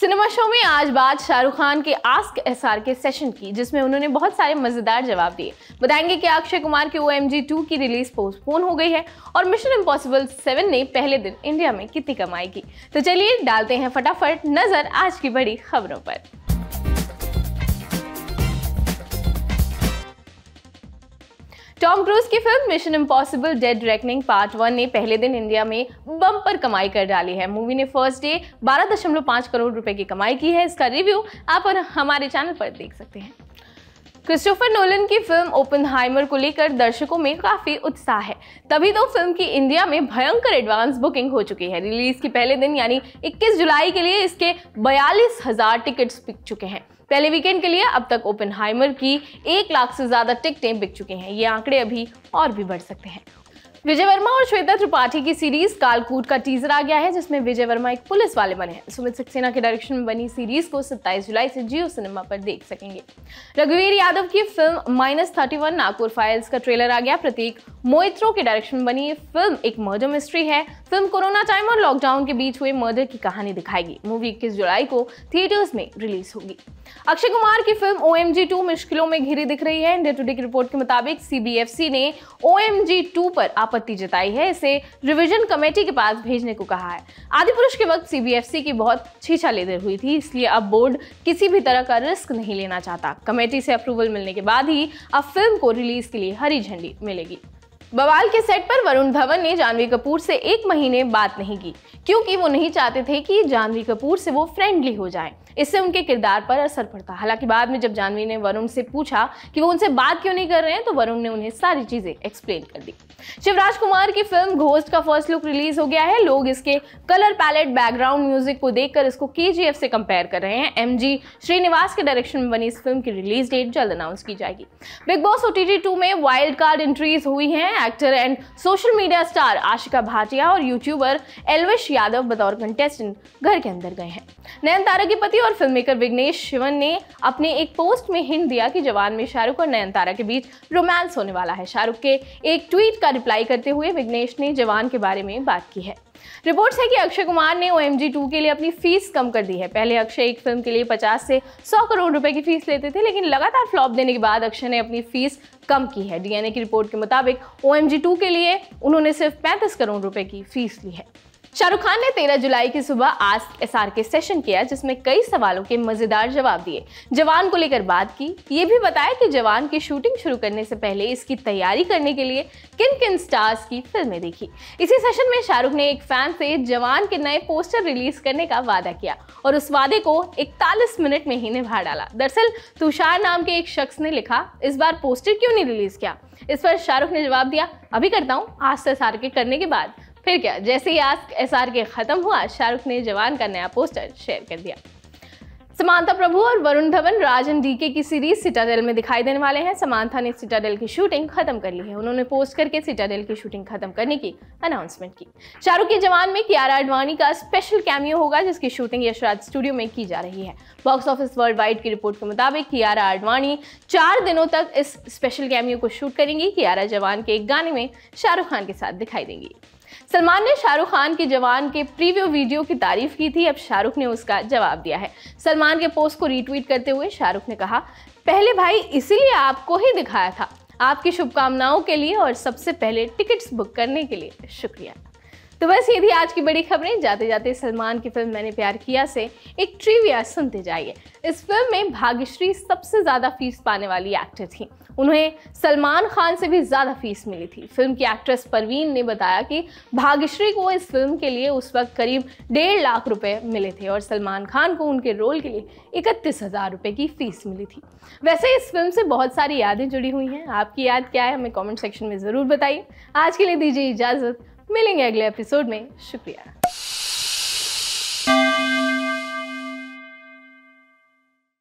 cinema show में आज बात शाहरुख खान के आस्क एस के सेशन की जिसमें उन्होंने बहुत सारे मजेदार जवाब दिए बताएंगे कि अक्षय कुमार की ओ एम की रिलीज पोस्टपोन हो गई है और मिशन इम्पॉसिबल सेवन ने पहले दिन इंडिया में कितनी कमाई की तो चलिए डालते हैं फटाफट नजर आज की बड़ी खबरों पर टॉम क्रूज की film Mission Impossible Dead Reckoning Part One ने पहले दिन इंडिया में बम पर कमाई कर डाली है मूवी ने फर्स्ट डे 12.5 करोड़ रुपए की कमाई की है इसका रिव्यू आप हमारे चैनल पर देख सकते हैं क्रिस्टोफर नोलन की फिल्म ओपन हाइमर को लेकर दर्शकों में काफ़ी उत्साह है तभी तो फिल्म की इंडिया में भयंकर एडवांस बुकिंग हो चुकी है रिलीज के पहले दिन यानी 21 जुलाई के लिए इसके बयालीस हज़ार टिकट्स बिक चुके हैं पहले वीकेंड के लिए अब तक ओपन की एक लाख से ज़्यादा टिकटें बिक चुके हैं ये आंकड़े अभी और भी बढ़ सकते हैं विजय वर्मा और श्वेता त्रिपाठी की सीरीज कालकूट का टीजर आ गया है जिसमें विजय वर्मा एक पुलिस वाले बने हैं सुमित सक्सेना के डायरेक्शन में बनी सीरीज को 27 जुलाई से जियो सिनेमा पर देख सकेंगे रघुवीर यादव की film Minus Thirty Nagpur Files का ट्रेलर आ गया प्रतीक मोइत्रो के डायरेक्शन में बनी ये फिल्म एक मर्डर मिस्ट्री है फिल्म कोरोना टाइम और लॉकडाउन के बीच हुए मर्डर की कहानी दिखाएगी मूवी इक्कीस जुलाई को थिएटर्स में रिलीज होगी अक्षय कुमार की film O M G two मुश्किलों में घिरी दिख रही है इंडिया टुडे की रिपोर्ट के मुताबिक सी बी एफ सी ने ओ एम जी टू पर आपत्ति जताई है इसे रिविजन कमेटी के पास भेजने को कहा है आदि पुरुष के वक्त सी बी एफ सी की बहुत छीछा लेदर हुई थी इसलिए अब बोर्ड किसी भी तरह का रिस्क नहीं लेना चाहता कमेटी से अप्रूवल मिलने के बाद ही अब फिल्म को रिलीज के लिए हरी झंडी मिलेगी बवाल के सेट पर वरुण धवन ने जानवी कपूर से एक महीने बात नहीं की क्योंकि वो नहीं चाहते थे कि जानवी कपूर से वो फ्रेंडली हो जाए इससे उनके किरदार पर असर पड़ता हालांकि बाद में जब जानवी ने वरुण से पूछा कि वो उनसे बात क्यों नहीं कर रहे हैं तो वरुण ने उन्हें सारी चीजें एक्सप्लेन कर दी शिवराज कुमार की फिल्म घोस्ट का फर्स्ट लुक रिलीज हो गया है लोग इसके कलर पैलेट बैकग्राउंड म्यूजिक को देखकर इसको के से कंपेयर कर रहे हैं एम श्रीनिवास के डायरेक्शन में बनी इस फिल्म की रिलीज डेट जल्द अनाउंस की जाएगी बिग बॉस ओ टी में वाइल्ड कार्ड एंट्रीज हुई हैं actor and social media star Ashika Bhatia और यूट्यूबर एलविश यादव बतौर कंटेस्टेंट घर के अंदर गए हैं नयनतारा के पति और फिल्म मेकर विघ्नेश शिवन ने अपने एक पोस्ट में हिंट दिया कि जवान में शाहरुख और नयनतारा के बीच रोमांस होने वाला है शाहरुख के एक ट्वीट का रिप्लाई करते हुए विघ्नेश ने जवान के बारे में बात की है रिपोर्ट्स है कि अक्षय कुमार ने ओ एम के लिए अपनी फीस कम कर दी है पहले अक्षय एक फिल्म के लिए 50 से 100 करोड़ रुपए की फीस लेते थे लेकिन लगातार फ्लॉप देने के बाद अक्षय ने अपनी फीस कम की है डीएनए की रिपोर्ट के मुताबिक ओ एम के लिए उन्होंने सिर्फ पैंतीस करोड़ रुपए की फीस ली है शाहरुख खान ने 13 जुलाई की सुबह आज एस आर के सेशन किया जिसमें कई सवालों के मजेदार जवाब दिए जवान को लेकर बात की ये भी बताया कि जवान की शूटिंग शुरू करने से पहले इसकी तैयारी करने के लिए किन किन स्टार्स की फिल्में देखी इसी सेशन में शाहरुख ने एक फैन से जवान के नए पोस्टर रिलीज करने का वादा किया और उस वादे को इकतालीस मिनट में ही निभा डाला दरअसल तुषार नाम के एक शख्स ने लिखा इस बार पोस्टर क्यों नहीं रिलीज किया इस पर शाहरुख ने जवाब दिया अभी करता हूँ आज से सार के करने के बाद फिर क्या जैसे ही आस्क एस के खत्म हुआ शाहरुख ने जवान का नया पोस्टर शेयर कर दिया समानता प्रभु और वरुण धवन राजन डीके की सीरीज सिटाडेल में दिखाई देने वाले हैं समानता ने सिटाडेल की शूटिंग खत्म कर ली है उन्होंने पोस्ट करके सिटाडेल की शूटिंग खत्म करने की अनाउंसमेंट की शाहरुख के जवान में कियारा आडवाणी का स्पेशल कैमियो होगा जिसकी शूटिंग यशराज स्टूडियो में की जा रही है बॉक्स ऑफिस वर्ल्ड वाइड की रिपोर्ट के मुताबिक कियारा आडवाणी चार दिनों तक इस स्पेशल कैमियो को शूट करेंगी कियारा जवान के एक गाने में शाहरुख खान के साथ दिखाई देंगी सलमान ने शाहरुख खान के जवान के प्रीव्यू वीडियो की तारीफ की थी अब शाहरुख ने उसका जवाब दिया है सलमान के पोस्ट को रीट्वीट करते हुए शाहरुख ने कहा पहले भाई इसीलिए आपको ही दिखाया था आपकी शुभकामनाओं के लिए और सबसे पहले टिकट्स बुक करने के लिए शुक्रिया तो बस ये थी आज की बड़ी खबरें जाते जाते सलमान की फिल्म मैंने प्यार किया से एक ट्रिविया सुनते जाइए इस फिल्म में भाग्यश्री सबसे ज़्यादा फीस पाने वाली एक्टर थी उन्हें सलमान खान से भी ज़्यादा फीस मिली थी फिल्म की एक्ट्रेस परवीन ने बताया कि भाग्यश्री को इस फिल्म के लिए उस वक्त करीब डेढ़ लाख रुपए मिले थे और सलमान खान को उनके रोल के लिए इकतीस हज़ार रुपये की फ़ीस मिली थी वैसे इस फिल्म से बहुत सारी यादें जुड़ी हुई हैं आपकी याद क्या है हमें कॉमेंट सेक्शन में ज़रूर बताइए आज के लिए दीजिए इजाज़त मिलेंगे अगले एपिसोड में शुक्रिया